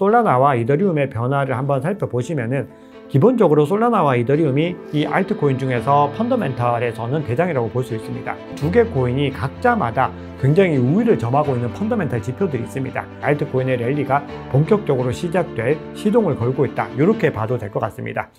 솔라나와 이더리움의 변화를 한번 살펴보시면은 기본적으로 솔라나와 이더리움이 이 알트코인 중에서 펀더멘탈에서는 대장이라고 볼 수 있습니다. 두 개 코인이 각자마다 굉장히 우위를 점하고 있는 펀더멘탈 지표들이 있습니다. 알트코인의 랠리가 본격적으로 시작될 시동을 걸고 있다. 이렇게 봐도 될 것 같습니다.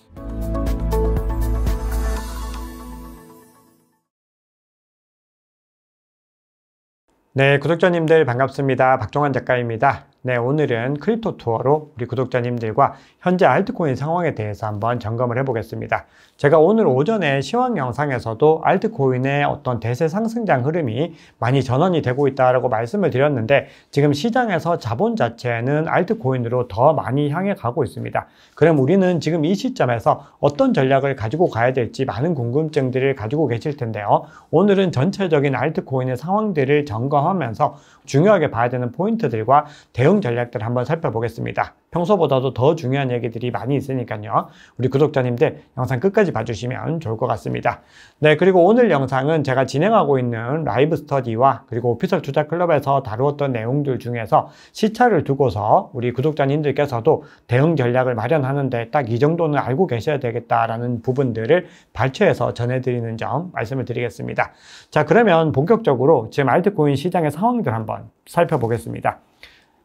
네, 구독자님들 반갑습니다. 박종환 작가입니다. 네, 오늘은 크립토 투어로 우리 구독자님들과 현재 알트코인 상황에 대해서 한번 점검을 해보겠습니다. 제가 오늘 오전에 시황 영상에서도 알트코인의 어떤 대세 상승장 흐름이 많이 전환이 되고 있다라고 말씀을 드렸는데 지금 시장에서 자본 자체는 알트코인으로 더 많이 향해 가고 있습니다. 그럼 우리는 지금 이 시점에서 어떤 전략을 가지고 가야 될지 많은 궁금증들을 가지고 계실 텐데요. 오늘은 전체적인 알트코인의 상황들을 점검하면서 중요하게 봐야 되는 포인트들과 대응 대응 전략들 한번 살펴보겠습니다. 평소보다도 더 중요한 얘기들이 많이 있으니까요. 우리 구독자님들 영상 끝까지 봐주시면 좋을 것 같습니다. 네, 그리고 오늘 영상은 제가 진행하고 있는 라이브 스터디와 그리고 오피셜 투자 클럽에서 다루었던 내용들 중에서 시차를 두고서 우리 구독자님들께서도 대응 전략을 마련하는데 딱 이 정도는 알고 계셔야 되겠다라는 부분들을 발췌해서 전해드리는 점 말씀을 드리겠습니다. 자, 그러면 본격적으로 지금 알트코인 시장의 상황들 한번 살펴보겠습니다.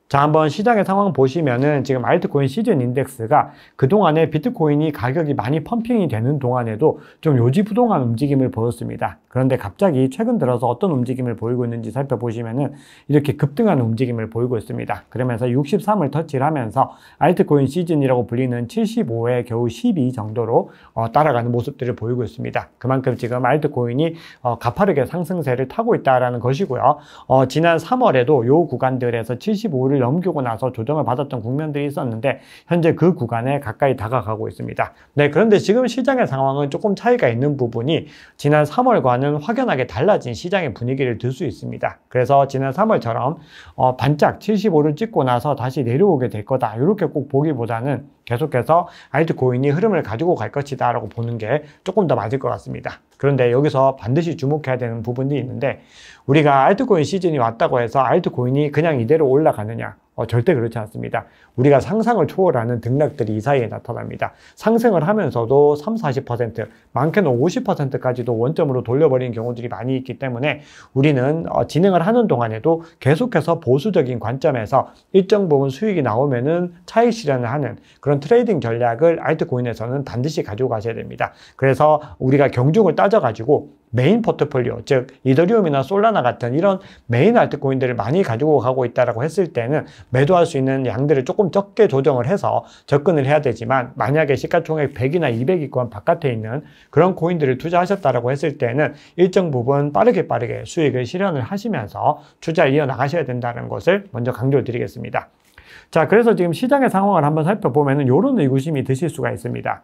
자, 한번 시장의 상황 보시면은 지금 알트코인 시즌 인덱스가 그동안에 비트코인이 가격이 많이 펌핑이 되는 동안에도 좀 요지부동한 움직임을 보였습니다. 그런데 갑자기 최근 들어서 어떤 움직임을 보이고 있는지 살펴보시면은 이렇게 급등한 움직임을 보이고 있습니다. 그러면서 63을 터치를 하면서 알트코인 시즌이라고 불리는 75에 겨우 12 정도로 어, 따라가는 모습들을 보이고 있습니다. 그만큼 지금 알트코인이 어, 가파르게 상승세를 타고 있다라는 것이고요. 어, 지난 3월에도 요 구간들에서 75를 지지율 넘기고 나서 조정을 받았던 국면들이 있었는데 현재 그 구간에 가까이 다가가고 있습니다. 네, 그런데 지금 시장의 상황은 조금 차이가 있는 부분이 지난 3월과는 확연하게 달라진 시장의 분위기를 들 수 있습니다. 그래서 지난 3월처럼 어, 반짝 75를 찍고 나서 다시 내려오게 될 거다. 이렇게 꼭 보기보다는 계속해서 알트코인이 흐름을 가지고 갈 것이다 라고 보는 게 조금 더 맞을 것 같습니다. 그런데 여기서 반드시 주목해야 되는 부분이 있는데 우리가 알트코인 시즌이 왔다고 해서 알트코인이 그냥 이대로 올라가느냐 Yeah. 어, 절대 그렇지 않습니다. 우리가 상상을 초월하는 등락들이 이 사이에 나타납니다. 상승을 하면서도 3, 40%, 많게는 50%까지도 원점으로 돌려버리는 경우들이 많이 있기 때문에 우리는 어, 진행을 하는 동안에도 계속해서 보수적인 관점에서 일정 부분 수익이 나오면은 차익 실현을 하는 그런 트레이딩 전략을 알트코인에서는 반드시 가지고 가셔야 됩니다. 그래서 우리가 경중을 따져가지고 메인 포트폴리오, 즉 이더리움이나 솔라나 같은 이런 메인 알트코인들을 많이 가지고 가고 있다라고 했을 때는 매도할 수 있는 양들을 조금 적게 조정을 해서 접근을 해야 되지만 만약에 시가총액 100이나 2 0 0이권 바깥에 있는 그런 코인들을 투자하셨다라고 했을 때는 일정 부분 빠르게 빠르게 수익을 실현을 하시면서 투자 이어나가셔야 된다는 것을 먼저 강조드리겠습니다. 자, 그래서 지금 시장의 상황을 한번 살펴보면 은 이런 의구심이 드실 수가 있습니다.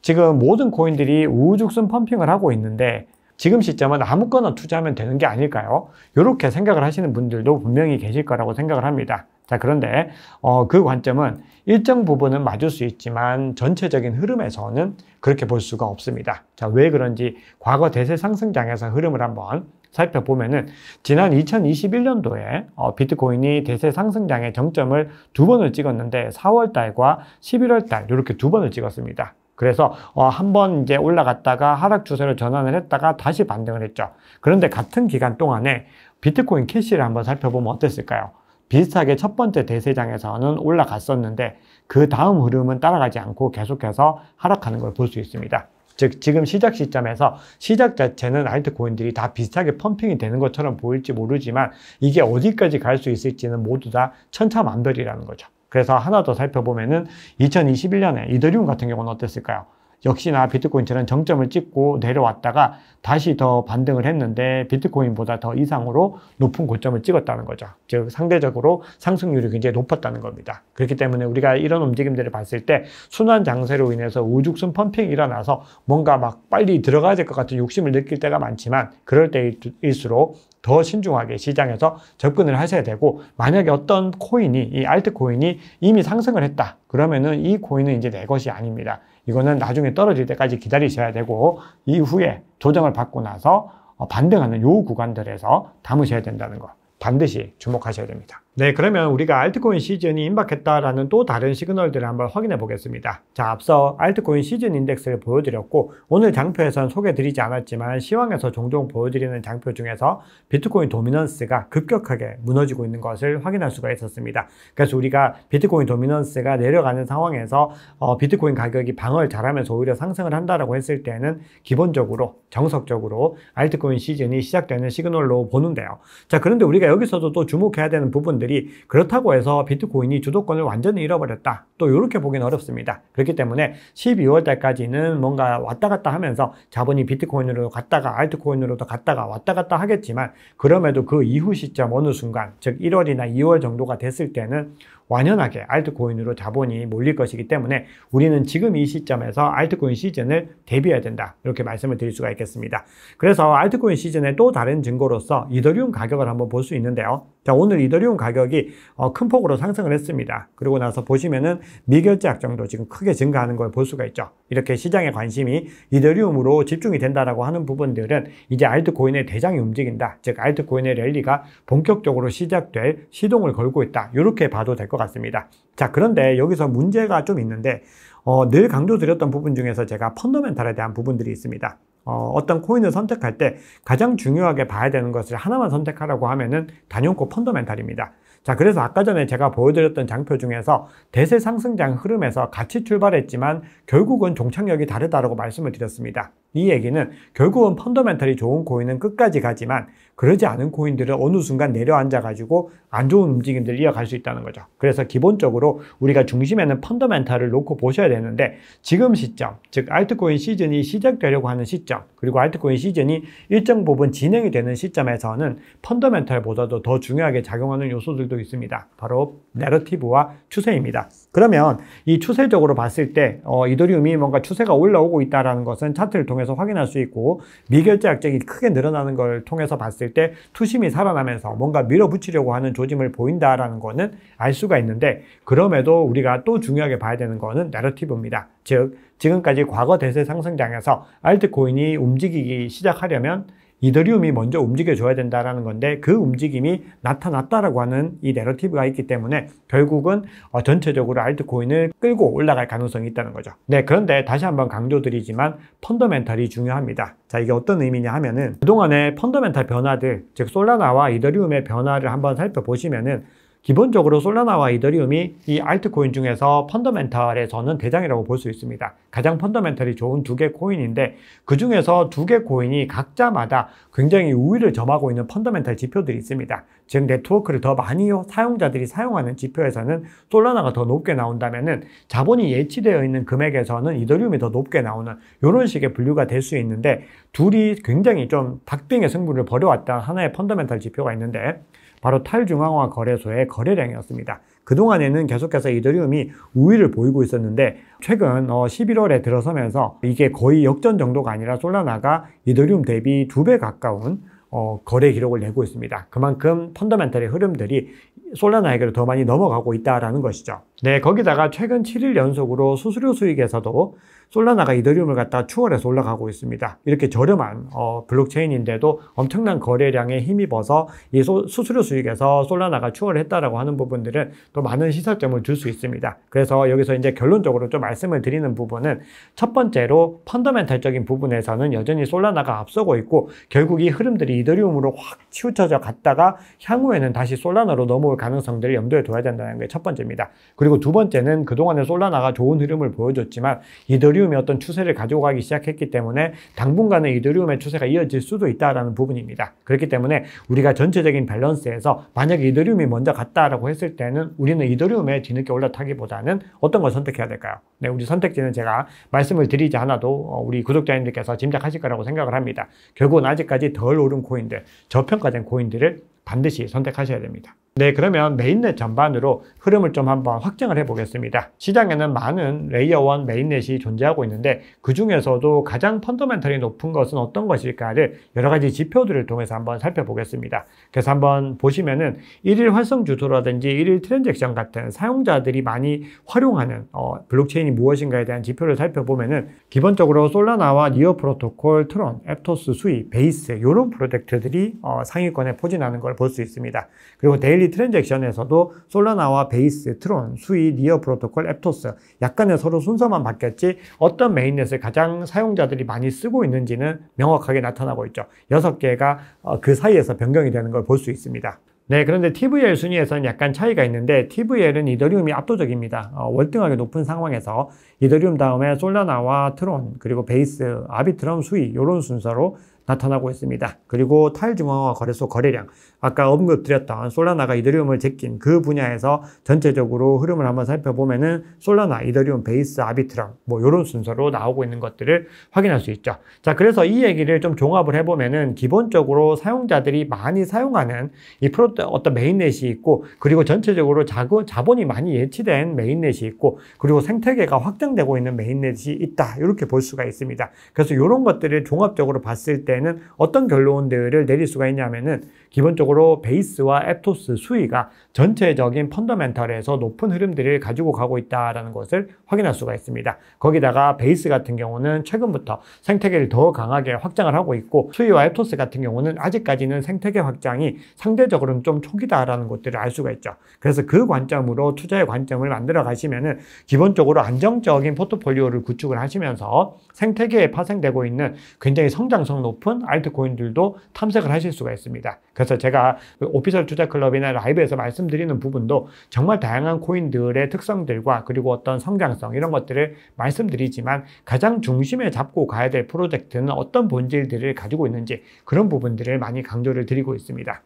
지금 모든 코인들이 우후죽순 펌핑을 하고 있는데 지금 시점은 아무거나 투자하면 되는 게 아닐까요? 이렇게 생각을 하시는 분들도 분명히 계실 거라고 생각을 합니다. 자, 그런데 어, 그 관점은 일정 부분은 맞을 수 있지만 전체적인 흐름에서는 그렇게 볼 수가 없습니다. 자, 왜 그런지 과거 대세 상승장에서 흐름을 한번 살펴보면은 지난 2021년도에 어, 비트코인이 대세 상승장의 정점을 두 번을 찍었는데 4월 달과 11월 달 이렇게 두 번을 찍었습니다. 그래서 어, 한번 이제 올라갔다가 하락 추세로 전환을 했다가 다시 반등을 했죠. 그런데 같은 기간 동안에 비트코인 캐시를 한번 살펴보면 어땠을까요? 비슷하게 첫 번째 대세장에서는 올라갔었는데 그 다음 흐름은 따라가지 않고 계속해서 하락하는 걸 볼 수 있습니다. 즉 지금 시작 시점에서 시작 자체는 알트코인들이 다 비슷하게 펌핑이 되는 것처럼 보일지 모르지만 이게 어디까지 갈 수 있을지는 모두 다 천차만별이라는 거죠. 그래서 하나 더 살펴보면은 2021년에 이더리움 같은 경우는 어땠을까요? 역시나 비트코인처럼 정점을 찍고 내려왔다가 다시 더 반등을 했는데 비트코인보다 더 이상으로 높은 고점을 찍었다는 거죠. 즉 상대적으로 상승률이 굉장히 높았다는 겁니다. 그렇기 때문에 우리가 이런 움직임들을 봤을 때 순환 장세로 인해서 우죽순 펌핑이 일어나서 뭔가 막 빨리 들어가야 될 것 같은 욕심을 느낄 때가 많지만 그럴 때일수록 더 신중하게 시장에서 접근을 하셔야 되고 만약에 어떤 코인이 이 알트코인이 이미 상승을 했다 그러면은 이 코인은 이제 내 것이 아닙니다 이거는 나중에 떨어질 때까지 기다리셔야 되고 이후에 조정을 받고 나서 어, 반등하는 요 구간들에서 담으셔야 된다는 거 반드시 주목하셔야 됩니다. 네, 그러면 우리가 알트코인 시즌이 임박했다라는 또 다른 시그널들을 한번 확인해 보겠습니다. 자, 앞서 알트코인 시즌 인덱스를 보여드렸고 오늘 장표에선 소개드리지 않았지만 시황에서 종종 보여드리는 장표 중에서 비트코인 도미넌스가 급격하게 무너지고 있는 것을 확인할 수가 있었습니다. 그래서 우리가 비트코인 도미넌스가 내려가는 상황에서 어, 비트코인 가격이 방어를 잘하면서 오히려 상승을 한다라고 했을 때는 기본적으로 정석적으로 알트코인 시즌이 시작되는 시그널로 보는데요. 자, 그런데 우리가 여기서도 또 주목해야 되는 부분 사람들이 그렇다고 해서 비트코인이 주도권을 완전히 잃어버렸다. 또 이렇게 보기는 어렵습니다. 그렇기 때문에 12월 달까지는 뭔가 왔다 갔다 하면서 자본이 비트코인으로 갔다가 알트코인으로도 갔다가 왔다 갔다 하겠지만 그럼에도 그 이후 시점 어느 순간 즉 1월이나 2월 정도가 됐을 때는 완연하게 알트코인으로 자본이 몰릴 것이기 때문에 우리는 지금 이 시점에서 알트코인 시즌을 대비해야 된다. 이렇게 말씀을 드릴 수가 있겠습니다. 그래서 알트코인 시즌의 또 다른 증거로서 이더리움 가격을 한번 볼 수 있는데요. 자, 오늘 이더리움 가격이 어, 큰 폭으로 상승을 했습니다. 그리고 나서 보시면은 미결제 약정도 지금 크게 증가하는 걸 볼 수가 있죠. 이렇게 시장의 관심이 이더리움으로 집중이 된다라고 하는 부분들은 이제 알트코인의 대장이 움직인다. 즉 알트코인의 랠리가 본격적으로 시작될 시동을 걸고 있다. 이렇게 봐도 될것 같습니다. 자, 그런데 여기서 문제가 좀 있는데 어, 늘 강조드렸던 부분 중에서 제가 펀더멘탈에 대한 부분들이 있습니다. 어, 어떤 코인을 선택할 때 가장 중요하게 봐야 되는 것을 하나만 선택하라고 하면은 단연코 펀더멘탈입니다. 자, 그래서 아까 전에 제가 보여드렸던 장표 중에서 대세 상승장 흐름에서 같이 출발했지만 결국은 종착역이 다르다라고 말씀을 드렸습니다. 이 얘기는 결국은 펀더멘털이 좋은 코인은 끝까지 가지만 그러지 않은 코인들은 어느 순간 내려앉아가지고 안 좋은 움직임들 이어갈 수 있다는 거죠. 그래서 기본적으로 우리가 중심에는 펀더멘탈을 놓고 보셔야 되는데 지금 시점, 즉 알트코인 시즌이 시작되려고 하는 시점, 그리고 알트코인 시즌이 일정 부분 진행이 되는 시점에서는 펀더멘탈보다도 더 중요하게 작용하는 요소들도 개념도 있습니다. 바로 내러티브와 추세입니다. 그러면 이 추세적으로 봤을 때 어, 이더리움이 뭔가 추세가 올라오고 있다는 것은 차트를 통해서 확인할 수 있고 미결제 약정이 크게 늘어나는 걸 통해서 봤을 때 투심이 살아나면서 뭔가 밀어붙이려고 하는 조짐을 보인다라는 거는 알 수가 있는데 그럼에도 우리가 또 중요하게 봐야 되는 거는 내러티브입니다. 즉 지금까지 과거 대세 상승장에서 알트코인이 움직이기 시작하려면 이더리움이 먼저 움직여줘야 된다라는 건데 그 움직임이 나타났다라고 하는 이 내러티브가 있기 때문에 결국은 어, 전체적으로 알트코인을 끌고 올라갈 가능성이 있다는 거죠. 네, 그런데 다시 한번 강조드리지만 펀더멘탈이 중요합니다. 자, 이게 어떤 의미냐 하면은 그동안의 펀더멘탈 변화들, 즉 솔라나와 이더리움의 변화를 한번 살펴보시면은 기본적으로 솔라나와 이더리움이 이 알트코인 중에서 펀더멘탈에서는 대장이라고 볼 수 있습니다. 가장 펀더멘탈이 좋은 두 개 코인인데 그 중에서 두 개 코인이 각자마다 굉장히 우위를 점하고 있는 펀더멘탈 지표들이 있습니다. 즉 네트워크를 더 많이 사용자들이 사용하는 지표에서는 솔라나가 더 높게 나온다면은 자본이 예치되어 있는 금액에서는 이더리움이 더 높게 나오는 이런 식의 분류가 될 수 있는데 둘이 굉장히 좀 박빙의 승부를 벌여왔던 하나의 펀더멘탈 지표가 있는데 바로 탈중앙화 거래소의 거래량이었습니다. 그동안에는 계속해서 이더리움이 우위를 보이고 있었는데 최근 11월에 어, 들어서면서 이게 거의 역전 정도가 아니라 솔라나가 이더리움 대비 두 배 가까운 어, 거래 기록을 내고 있습니다. 그만큼 펀더멘털의 흐름들이 솔라나에게로 더 많이 넘어가고 있다라는 것이죠. 네, 거기다가 최근 7일 연속으로 수수료 수익에서도 솔라나가 이더리움을 갖다 추월해서 올라가고 있습니다. 이렇게 저렴한 어, 블록체인인데도 엄청난 거래량에 힘입어서 이 소, 수수료 수익에서 솔라나가 추월했다라고 하는 부분들은 또 많은 시사점을 줄 수 있습니다. 그래서 여기서 이제 결론적으로 좀 말씀을 드리는 부분은 첫 번째로 펀더멘탈적인 부분에서는 여전히 솔라나가 앞서고 있고 결국 이 흐름들이 이더리움으로 확 치우쳐져 갔다가 향후에는 다시 솔라나로 넘어올 가능성들을 염두에 둬야 된다는 게 첫 번째입니다. 그리고 두 번째는 그동안에 솔라나가 좋은 흐름을 보여줬지만 이더리움 이더리움의 어떤 추세를 가져가기 시작했기 때문에 당분간은 이더리움의 추세가 이어질 수도 있다라는 부분입니다. 그렇기 때문에 우리가 전체적인 밸런스에서 만약 이더리움이 먼저 갔다라고 했을 때는 우리는 이더리움에 뒤늦게 올라타기보다는 어떤 걸 선택해야 될까요? 네, 우리 선택지는 제가 말씀을 드리지 않아도 어, 우리 구독자님들께서 짐작하실 거라고 생각을 합니다. 결국은 아직까지 덜 오른 코인들, 저평가된 코인들을 반드시 선택하셔야 됩니다. 네, 그러면 메인넷 전반으로 흐름을 좀 한번 확정을 해보겠습니다. 시장에는 많은 레이어 1 메인넷이 존재하고 있는데 그 중에서도 가장 펀더멘털이 높은 것은 어떤 것일까를 여러 가지 지표들을 통해서 한번 살펴보겠습니다. 그래서 한번 보시면은 일일 활성 주소라든지 일일 트랜잭션 같은 사용자들이 많이 활용하는 어, 블록체인이 무엇인가에 대한 지표를 살펴보면은 기본적으로 솔라나와 니어 프로토콜, 트론, 앱토스, 수이, 베이스 이런 프로젝트들이 어, 상위권에 포진하는 걸 볼 수 있습니다. 그리고 데일리 데일리 트랜잭션에서도 솔라나와 베이스, 트론, 수위 리어 프로토콜, 앱토스 약간의 서로 순서만 바뀌었지 어떤 메인넷을 가장 사용자들이 많이 쓰고 있는지는 명확하게 나타나고 있죠. 6개가 어, 그 사이에서 변경이 되는 걸 볼 수 있습니다. 네, 그런데 TVL 순위에서는 약간 차이가 있는데 TVL은 이더리움이 압도적입니다. 어, 월등하게 높은 상황에서 이더리움 다음에 솔라나와 트론 그리고 베이스, 아비트럼, 수위 이런 순서로 나타나고 있습니다. 그리고 탈일중앙화 거래소 거래량, 아까 언급드렸던 솔라나가 이더리움을 제낀 그 분야에서 전체적으로 흐름을 한번 살펴보면은 솔라나, 이더리움, 베이스, 아비트럼 뭐요런 순서로 나오고 있는 것들을 확인할 수 있죠. 자, 그래서 이 얘기를 좀 종합을 해보면은 기본적으로 사용자들이 많이 사용하는 이 프로 어떤 메인넷이 있고 그리고 전체적으로 자구, 자본이 많이 예치된 메인넷이 있고 그리고 생태계가 확장되고 있는 메인넷이 있다 이렇게 볼 수가 있습니다. 그래서 요런 것들을 종합적으로 봤을 때 때는 어떤 결론들을 내릴 수가 있냐면은 기본적으로 베이스와 앱토스 수위가 전체적인 펀더멘털에서 높은 흐름들을 가지고 가고 있다라는 것을 확인할 수가 있습니다. 거기다가 베이스 같은 경우는 최근부터 생태계를 더 강하게 확장을 하고 있고 수위와 앱토스 같은 경우는 아직까지는 생태계 확장이 상대적으로는 좀 초기다라는 것들을 알 수가 있죠. 그래서 그 관점으로 투자의 관점을 만들어 가시면은 기본적으로 안정적인 포트폴리오를 구축을 하시면서 생태계에 파생되고 있는 굉장히 성장성 높은 싶은 알트코인들도 탐색을 하실 수가 있습니다. 그래서 제가 오피셜 투자클럽이나 라이브에서 말씀드리는 부분도 정말 다양한 코인들의 특성들과 그리고 어떤 성장성 이런 것들을 말씀드리지만 가장 중심에 잡고 가야 될 프로젝트는 어떤 본질들을 가지고 있는지 그런 부분들을 많이 강조를 드리고 있습니다.